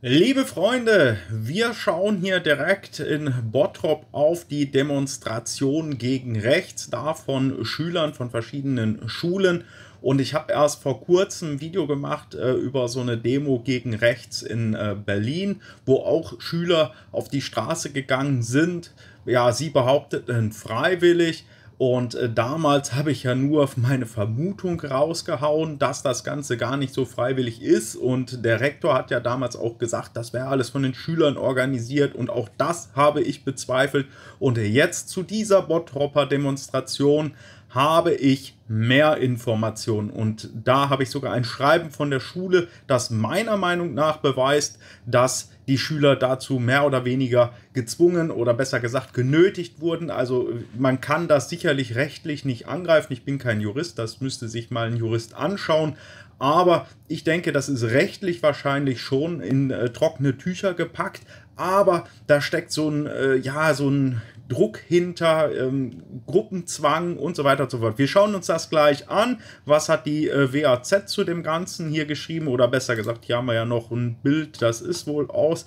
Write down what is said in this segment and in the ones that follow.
Liebe Freunde, wir schauen hier direkt in Bottrop auf die Demonstration gegen rechts, da von Schülern von verschiedenen Schulen. Und ich habe erst vor kurzem ein Video gemacht äh, über so eine Demo gegen rechts in äh, Berlin, wo auch Schüler auf die Straße gegangen sind. Ja, sie behaupteten freiwillig, und äh, damals habe ich ja nur auf meine Vermutung rausgehauen, dass das Ganze gar nicht so freiwillig ist. Und der Rektor hat ja damals auch gesagt, das wäre alles von den Schülern organisiert. Und auch das habe ich bezweifelt. Und jetzt zu dieser Bottropper-Demonstration habe ich mehr Informationen. Und da habe ich sogar ein Schreiben von der Schule, das meiner Meinung nach beweist, dass die Schüler dazu mehr oder weniger gezwungen oder besser gesagt genötigt wurden. Also man kann das sicherlich rechtlich nicht angreifen. Ich bin kein Jurist, das müsste sich mal ein Jurist anschauen. Aber ich denke, das ist rechtlich wahrscheinlich schon in äh, trockene Tücher gepackt. Aber da steckt so ein, äh, ja, so ein Druck hinter, ähm, Gruppenzwang und so weiter und so fort. Wir schauen uns das gleich an. Was hat die äh, WAZ zu dem Ganzen hier geschrieben? Oder besser gesagt, hier haben wir ja noch ein Bild, das ist wohl aus.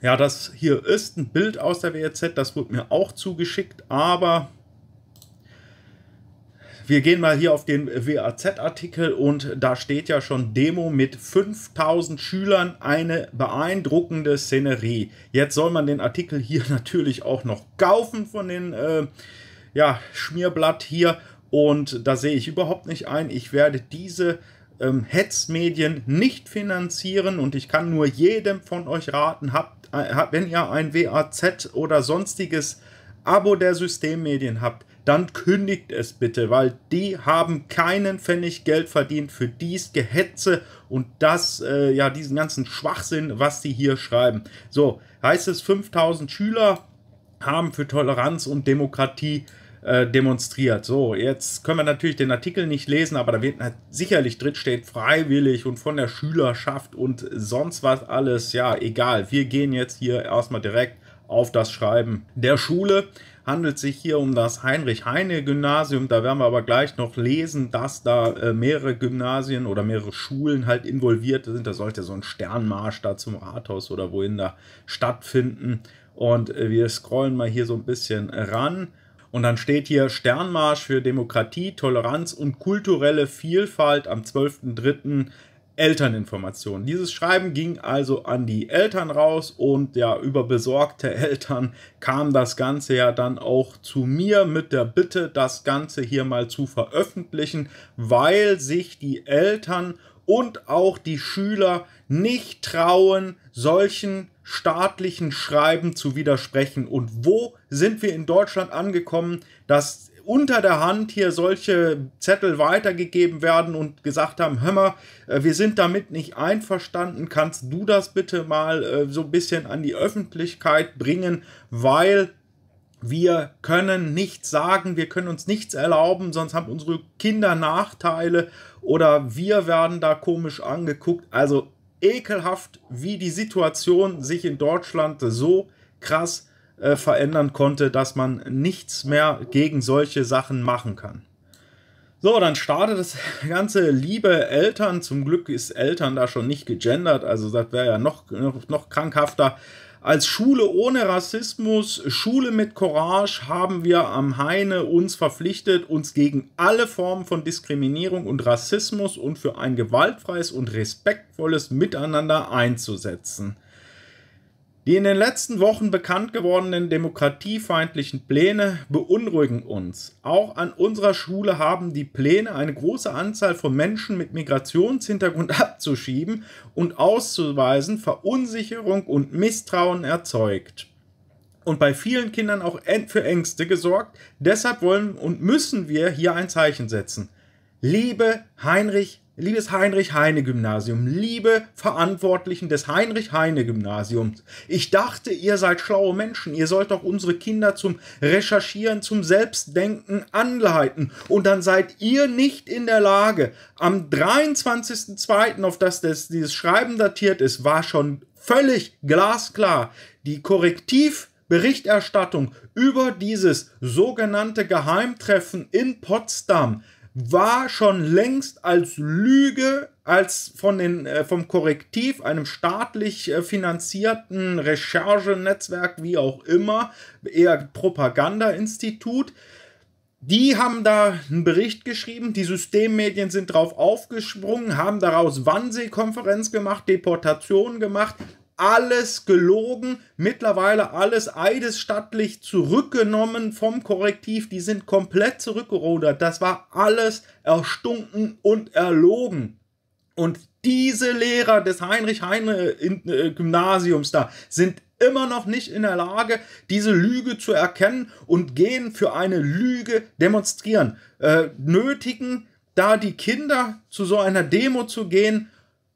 Ja, das hier ist ein Bild aus der WAZ, das wurde mir auch zugeschickt, aber wir gehen mal hier auf den WAZ-Artikel und da steht ja schon Demo mit 5000 Schülern, eine beeindruckende Szenerie. Jetzt soll man den Artikel hier natürlich auch noch kaufen von den äh, ja, Schmierblatt hier und da sehe ich überhaupt nicht ein. Ich werde diese ähm, Hetzmedien nicht finanzieren und ich kann nur jedem von euch raten, habt, äh, wenn ihr ein WAZ oder sonstiges Abo der Systemmedien habt, dann kündigt es bitte, weil die haben keinen Pfennig Geld verdient für dies Gehetze und das, äh, ja, diesen ganzen Schwachsinn, was sie hier schreiben. So, heißt es, 5000 Schüler haben für Toleranz und Demokratie äh, demonstriert. So, jetzt können wir natürlich den Artikel nicht lesen, aber da wird sicherlich drinstehen, freiwillig und von der Schülerschaft und sonst was alles. Ja, egal. Wir gehen jetzt hier erstmal direkt auf das Schreiben der Schule handelt sich hier um das Heinrich-Heine-Gymnasium. Da werden wir aber gleich noch lesen, dass da äh, mehrere Gymnasien oder mehrere Schulen halt involviert sind. Da sollte so ein Sternmarsch da zum Rathaus oder wohin da stattfinden. Und äh, wir scrollen mal hier so ein bisschen ran. Und dann steht hier Sternmarsch für Demokratie, Toleranz und kulturelle Vielfalt am 12.03. Elterninformationen. Dieses Schreiben ging also an die Eltern raus und ja, über besorgte Eltern kam das Ganze ja dann auch zu mir mit der Bitte, das Ganze hier mal zu veröffentlichen, weil sich die Eltern und auch die Schüler nicht trauen, solchen staatlichen Schreiben zu widersprechen. Und wo sind wir in Deutschland angekommen, dass unter der Hand hier solche Zettel weitergegeben werden und gesagt haben, hör mal, äh, wir sind damit nicht einverstanden, kannst du das bitte mal äh, so ein bisschen an die Öffentlichkeit bringen, weil wir können nichts sagen, wir können uns nichts erlauben, sonst haben unsere Kinder Nachteile oder wir werden da komisch angeguckt. Also ekelhaft, wie die Situation sich in Deutschland so krass verändert äh, verändern konnte, dass man nichts mehr gegen solche Sachen machen kann. So, dann startet das Ganze, liebe Eltern, zum Glück ist Eltern da schon nicht gegendert, also das wäre ja noch, noch, noch krankhafter. Als Schule ohne Rassismus, Schule mit Courage haben wir am Heine uns verpflichtet, uns gegen alle Formen von Diskriminierung und Rassismus und für ein gewaltfreies und respektvolles Miteinander einzusetzen. Die in den letzten Wochen bekannt gewordenen demokratiefeindlichen Pläne beunruhigen uns. Auch an unserer Schule haben die Pläne, eine große Anzahl von Menschen mit Migrationshintergrund abzuschieben und auszuweisen, Verunsicherung und Misstrauen erzeugt und bei vielen Kindern auch für Ängste gesorgt. Deshalb wollen und müssen wir hier ein Zeichen setzen. Liebe Heinrich Liebes Heinrich-Heine-Gymnasium, liebe Verantwortlichen des Heinrich-Heine-Gymnasiums, ich dachte, ihr seid schlaue Menschen, ihr sollt doch unsere Kinder zum Recherchieren, zum Selbstdenken anleiten. Und dann seid ihr nicht in der Lage. Am 23.02., auf das, das dieses Schreiben datiert ist, war schon völlig glasklar. Die Korrektivberichterstattung über dieses sogenannte Geheimtreffen in Potsdam war schon längst als Lüge, als von den, äh, vom Korrektiv, einem staatlich äh, finanzierten Recherchenetzwerk, wie auch immer, eher Propagandainstitut. Die haben da einen Bericht geschrieben, die Systemmedien sind drauf aufgesprungen, haben daraus Wannsee-Konferenz gemacht, Deportation gemacht, alles gelogen, mittlerweile alles eidesstattlich zurückgenommen vom Korrektiv, die sind komplett zurückgerudert, das war alles erstunken und erlogen. Und diese Lehrer des Heinrich-Heine-Gymnasiums äh, da sind immer noch nicht in der Lage, diese Lüge zu erkennen und gehen für eine Lüge demonstrieren, äh, nötigen da die Kinder zu so einer Demo zu gehen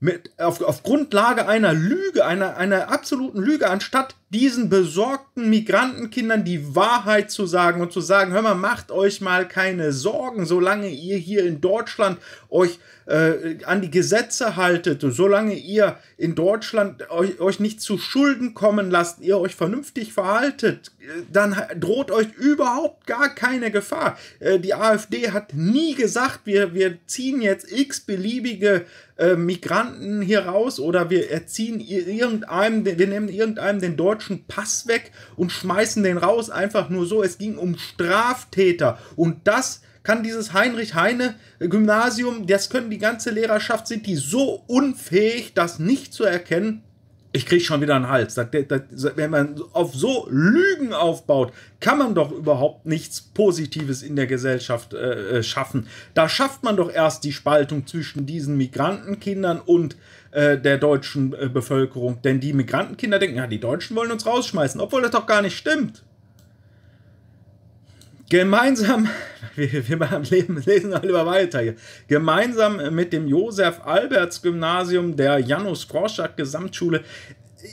mit, auf, auf Grundlage einer Lüge, einer, einer absoluten Lüge, anstatt diesen besorgten Migrantenkindern die Wahrheit zu sagen und zu sagen, hör mal, macht euch mal keine Sorgen, solange ihr hier in Deutschland euch äh, an die Gesetze haltet, solange ihr in Deutschland euch, euch nicht zu Schulden kommen lasst, ihr euch vernünftig verhaltet, dann droht euch überhaupt gar keine Gefahr. Äh, die AfD hat nie gesagt, wir, wir ziehen jetzt x beliebige äh, Migranten hier raus oder wir erziehen irgendeinem, wir nehmen irgendeinem den Deutschen klatschen Pass weg und schmeißen den raus, einfach nur so. Es ging um Straftäter und das kann dieses Heinrich-Heine-Gymnasium, das können die ganze Lehrerschaft, sind die so unfähig, das nicht zu erkennen. Ich kriege schon wieder einen Hals. Das, das, das, wenn man auf so Lügen aufbaut, kann man doch überhaupt nichts Positives in der Gesellschaft äh, äh schaffen. Da schafft man doch erst die Spaltung zwischen diesen Migrantenkindern und äh, der deutschen äh, Bevölkerung. Denn die Migrantenkinder denken, ja, die Deutschen wollen uns rausschmeißen, obwohl das doch gar nicht stimmt. Gemeinsam, wir, wir leben, lesen alle weiter hier, gemeinsam mit dem Josef-Alberts-Gymnasium der Janus-Korschak-Gesamtschule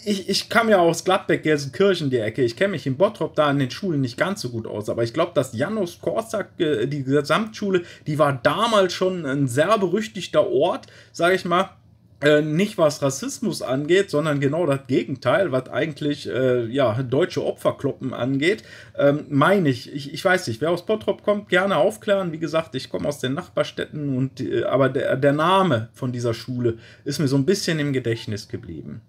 ich, ich kam ja aus Gladbeck, Gelsenkirchen, die Ecke. Ich kenne mich in Bottrop da in den Schulen nicht ganz so gut aus. Aber ich glaube, dass Janus Korsak, äh, die Gesamtschule, die war damals schon ein sehr berüchtigter Ort, sage ich mal. Äh, nicht was Rassismus angeht, sondern genau das Gegenteil, was eigentlich äh, ja, deutsche Opferkloppen angeht, ähm, meine ich, ich, ich, weiß nicht, wer aus Bottrop kommt, gerne aufklären. Wie gesagt, ich komme aus den Nachbarstädten, und, äh, aber der, der Name von dieser Schule ist mir so ein bisschen im Gedächtnis geblieben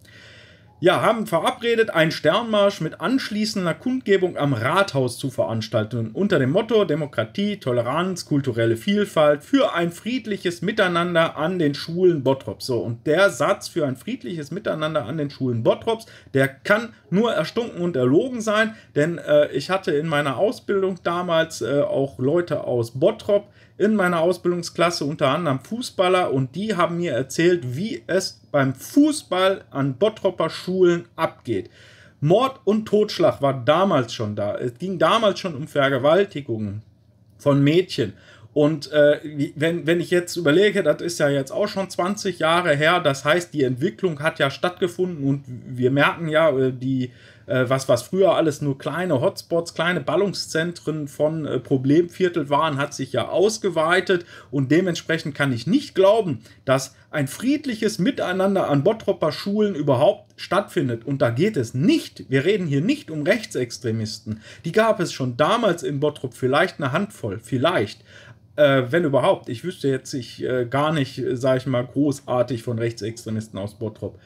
ja, haben verabredet, einen Sternmarsch mit anschließender Kundgebung am Rathaus zu veranstalten, unter dem Motto Demokratie, Toleranz, kulturelle Vielfalt für ein friedliches Miteinander an den Schulen Bottrops. So, und der Satz für ein friedliches Miteinander an den Schulen Bottrops, der kann nur erstunken und erlogen sein, denn äh, ich hatte in meiner Ausbildung damals äh, auch Leute aus Bottrop in meiner Ausbildungsklasse, unter anderem Fußballer, und die haben mir erzählt, wie es beim Fußball an Bottropper Schulen abgeht. Mord und Totschlag war damals schon da. Es ging damals schon um Vergewaltigungen von Mädchen. Und äh, wenn, wenn ich jetzt überlege, das ist ja jetzt auch schon 20 Jahre her, das heißt, die Entwicklung hat ja stattgefunden und wir merken ja, äh, die äh, was, was früher alles nur kleine Hotspots, kleine Ballungszentren von äh, Problemviertel waren, hat sich ja ausgeweitet und dementsprechend kann ich nicht glauben, dass ein friedliches Miteinander an Bottropper Schulen überhaupt stattfindet. Und da geht es nicht. Wir reden hier nicht um Rechtsextremisten. Die gab es schon damals in Bottrop, vielleicht eine Handvoll, vielleicht. Äh, wenn überhaupt. Ich wüsste jetzt ich, äh, gar nicht, äh, sage ich mal, großartig von Rechtsextremisten aus Bottrop.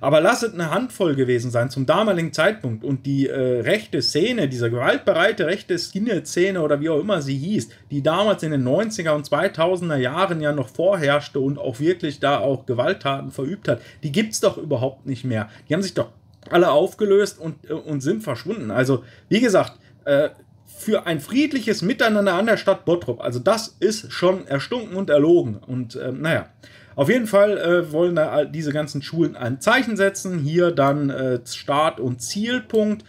Aber lass es eine Handvoll gewesen sein zum damaligen Zeitpunkt und die äh, rechte Szene, diese gewaltbereite rechte Skinhead-Szene oder wie auch immer sie hieß, die damals in den 90er und 2000er Jahren ja noch vorherrschte und auch wirklich da auch Gewalttaten verübt hat, die gibt es doch überhaupt nicht mehr. Die haben sich doch alle aufgelöst und, äh, und sind verschwunden. Also, wie gesagt, äh, für ein friedliches Miteinander an der Stadt Bottrop. Also das ist schon erstunken und erlogen. Und äh, naja, auf jeden Fall äh, wollen da diese ganzen Schulen ein Zeichen setzen. Hier dann äh, Start und Zielpunkt.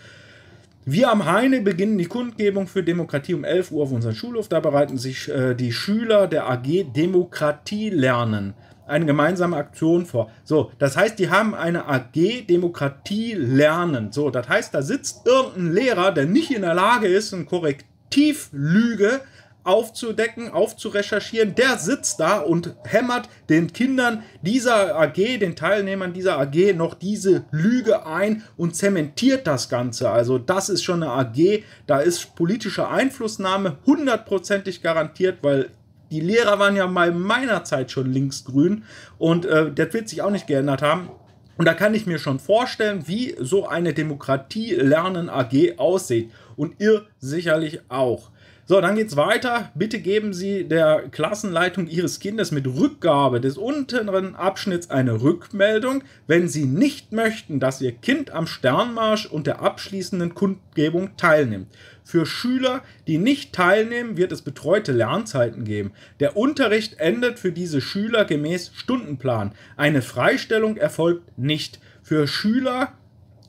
Wir am Heine beginnen die Kundgebung für Demokratie um 11 Uhr auf unserem Schulhof. Da bereiten sich äh, die Schüler der AG Demokratie lernen eine gemeinsame Aktion vor. So, das heißt, die haben eine AG Demokratie lernen. So, das heißt, da sitzt irgendein Lehrer, der nicht in der Lage ist, ein Korrektivlüge aufzudecken, aufzurecherchieren. Der sitzt da und hämmert den Kindern dieser AG, den Teilnehmern dieser AG noch diese Lüge ein und zementiert das Ganze. Also das ist schon eine AG, da ist politische Einflussnahme hundertprozentig garantiert, weil die Lehrer waren ja mal in meiner Zeit schon linksgrün und äh, das wird sich auch nicht geändert haben. Und da kann ich mir schon vorstellen, wie so eine Demokratie Lernen AG aussieht. Und ihr sicherlich auch. So, dann geht's weiter. Bitte geben Sie der Klassenleitung Ihres Kindes mit Rückgabe des unteren Abschnitts eine Rückmeldung, wenn Sie nicht möchten, dass Ihr Kind am Sternmarsch und der abschließenden Kundgebung teilnimmt. Für Schüler, die nicht teilnehmen, wird es betreute Lernzeiten geben. Der Unterricht endet für diese Schüler gemäß Stundenplan. Eine Freistellung erfolgt nicht. Für Schüler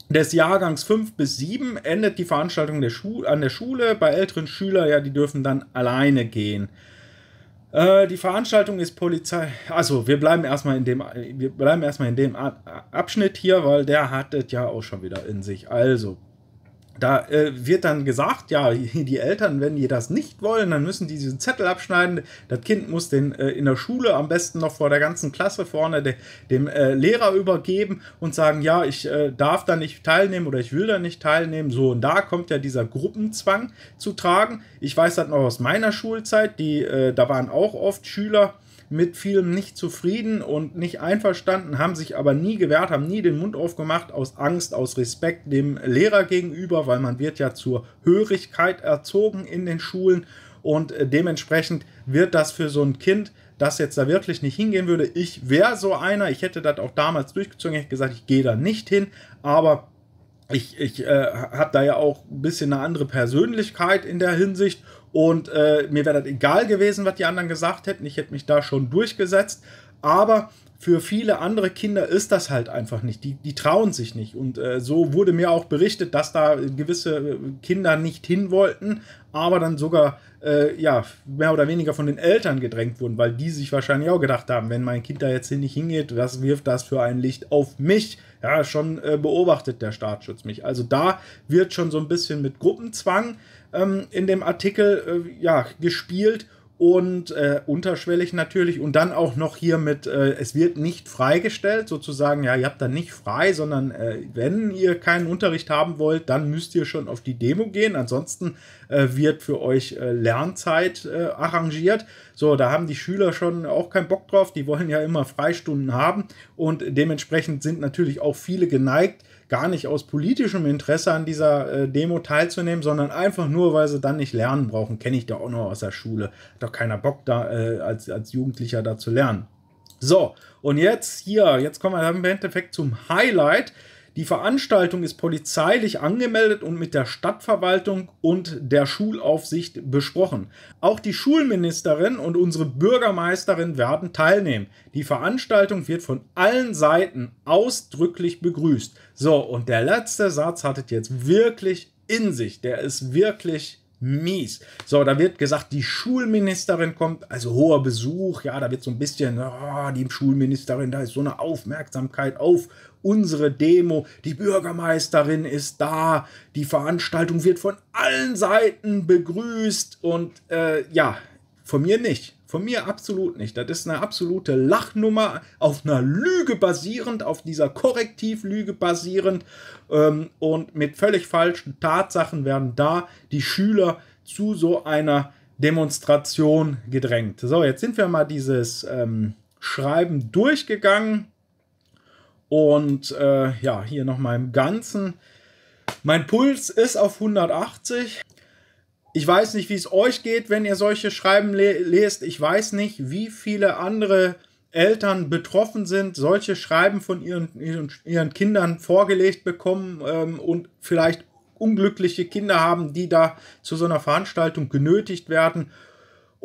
des Jahrgangs 5 bis 7 endet die Veranstaltung der an der Schule. Bei älteren Schülern, ja, die dürfen dann alleine gehen. Äh, die Veranstaltung ist Polizei. Also, wir bleiben erstmal in dem, wir bleiben erstmal in dem Abschnitt hier, weil der hat es ja auch schon wieder in sich. Also, da äh, wird dann gesagt, ja, die Eltern, wenn die das nicht wollen, dann müssen die diesen Zettel abschneiden. Das Kind muss den äh, in der Schule am besten noch vor der ganzen Klasse vorne de, dem äh, Lehrer übergeben und sagen, ja, ich äh, darf da nicht teilnehmen oder ich will da nicht teilnehmen. So und da kommt ja dieser Gruppenzwang zu tragen. Ich weiß das noch aus meiner Schulzeit, die, äh, da waren auch oft Schüler, mit vielem nicht zufrieden und nicht einverstanden, haben sich aber nie gewehrt, haben nie den Mund aufgemacht aus Angst, aus Respekt dem Lehrer gegenüber, weil man wird ja zur Hörigkeit erzogen in den Schulen und äh, dementsprechend wird das für so ein Kind das jetzt da wirklich nicht hingehen würde. Ich wäre so einer, ich hätte das auch damals durchgezogen, ich hätte gesagt, ich gehe da nicht hin, aber ich, ich äh, habe da ja auch ein bisschen eine andere Persönlichkeit in der Hinsicht und äh, mir wäre das egal gewesen, was die anderen gesagt hätten. Ich hätte mich da schon durchgesetzt aber für viele andere Kinder ist das halt einfach nicht. Die, die trauen sich nicht. Und äh, so wurde mir auch berichtet, dass da gewisse äh, Kinder nicht hin wollten, aber dann sogar äh, ja, mehr oder weniger von den Eltern gedrängt wurden, weil die sich wahrscheinlich auch gedacht haben, wenn mein Kind da jetzt hin nicht hingeht, was wirft das für ein Licht auf mich? Ja, schon äh, beobachtet der Staatsschutz mich. Also da wird schon so ein bisschen mit Gruppenzwang ähm, in dem Artikel äh, ja, gespielt und äh, unterschwellig natürlich und dann auch noch hier mit, äh, es wird nicht freigestellt, sozusagen, ja, ihr habt dann nicht frei, sondern äh, wenn ihr keinen Unterricht haben wollt, dann müsst ihr schon auf die Demo gehen, ansonsten äh, wird für euch äh, Lernzeit äh, arrangiert. So, da haben die Schüler schon auch keinen Bock drauf, die wollen ja immer Freistunden haben und dementsprechend sind natürlich auch viele geneigt, gar nicht aus politischem Interesse an dieser äh, Demo teilzunehmen, sondern einfach nur, weil sie dann nicht lernen brauchen. Kenne ich doch auch noch aus der Schule. Hat doch keiner Bock da äh, als, als Jugendlicher da zu lernen. So, und jetzt hier, jetzt kommen wir im Endeffekt zum Highlight. Die Veranstaltung ist polizeilich angemeldet und mit der Stadtverwaltung und der Schulaufsicht besprochen. Auch die Schulministerin und unsere Bürgermeisterin werden teilnehmen. Die Veranstaltung wird von allen Seiten ausdrücklich begrüßt. So, und der letzte Satz hattet jetzt wirklich in sich. Der ist wirklich mies. So, da wird gesagt, die Schulministerin kommt, also hoher Besuch, ja, da wird so ein bisschen, oh, die Schulministerin, da ist so eine Aufmerksamkeit auf unsere Demo, die Bürgermeisterin ist da, die Veranstaltung wird von allen Seiten begrüßt und äh, ja, von mir nicht. Von mir absolut nicht. Das ist eine absolute Lachnummer auf einer Lüge basierend, auf dieser Korrektivlüge basierend. Ähm, und mit völlig falschen Tatsachen werden da die Schüler zu so einer Demonstration gedrängt. So, jetzt sind wir mal dieses ähm, Schreiben durchgegangen. Und äh, ja, hier noch mal im Ganzen. Mein Puls ist auf 180. Ich weiß nicht, wie es euch geht, wenn ihr solche Schreiben le lest. Ich weiß nicht, wie viele andere Eltern betroffen sind, solche Schreiben von ihren, ihren, ihren Kindern vorgelegt bekommen ähm, und vielleicht unglückliche Kinder haben, die da zu so einer Veranstaltung genötigt werden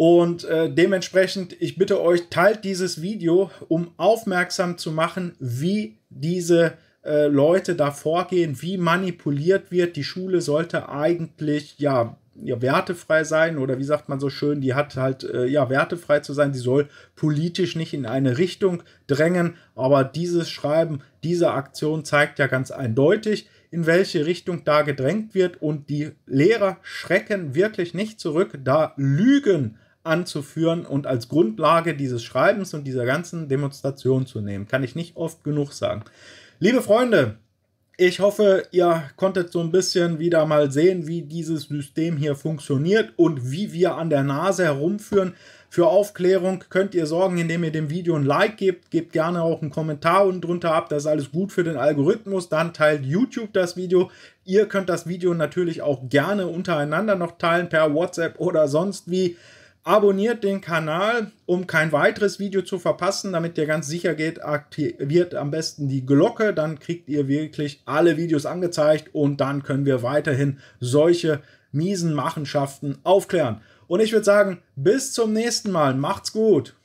und äh, dementsprechend, ich bitte euch, teilt dieses Video, um aufmerksam zu machen, wie diese äh, Leute da vorgehen, wie manipuliert wird. Die Schule sollte eigentlich ja, ja wertefrei sein oder wie sagt man so schön, die hat halt äh, ja wertefrei zu sein. Die soll politisch nicht in eine Richtung drängen, aber dieses Schreiben, diese Aktion zeigt ja ganz eindeutig, in welche Richtung da gedrängt wird und die Lehrer schrecken wirklich nicht zurück, da Lügen anzuführen und als Grundlage dieses Schreibens und dieser ganzen Demonstration zu nehmen. Kann ich nicht oft genug sagen. Liebe Freunde, ich hoffe, ihr konntet so ein bisschen wieder mal sehen, wie dieses System hier funktioniert und wie wir an der Nase herumführen. Für Aufklärung könnt ihr sorgen, indem ihr dem Video ein Like gebt. Gebt gerne auch einen Kommentar unten drunter ab. Das ist alles gut für den Algorithmus. Dann teilt YouTube das Video. Ihr könnt das Video natürlich auch gerne untereinander noch teilen per WhatsApp oder sonst wie. Abonniert den Kanal, um kein weiteres Video zu verpassen, damit ihr ganz sicher geht, aktiviert am besten die Glocke, dann kriegt ihr wirklich alle Videos angezeigt und dann können wir weiterhin solche miesen Machenschaften aufklären. Und ich würde sagen, bis zum nächsten Mal. Macht's gut.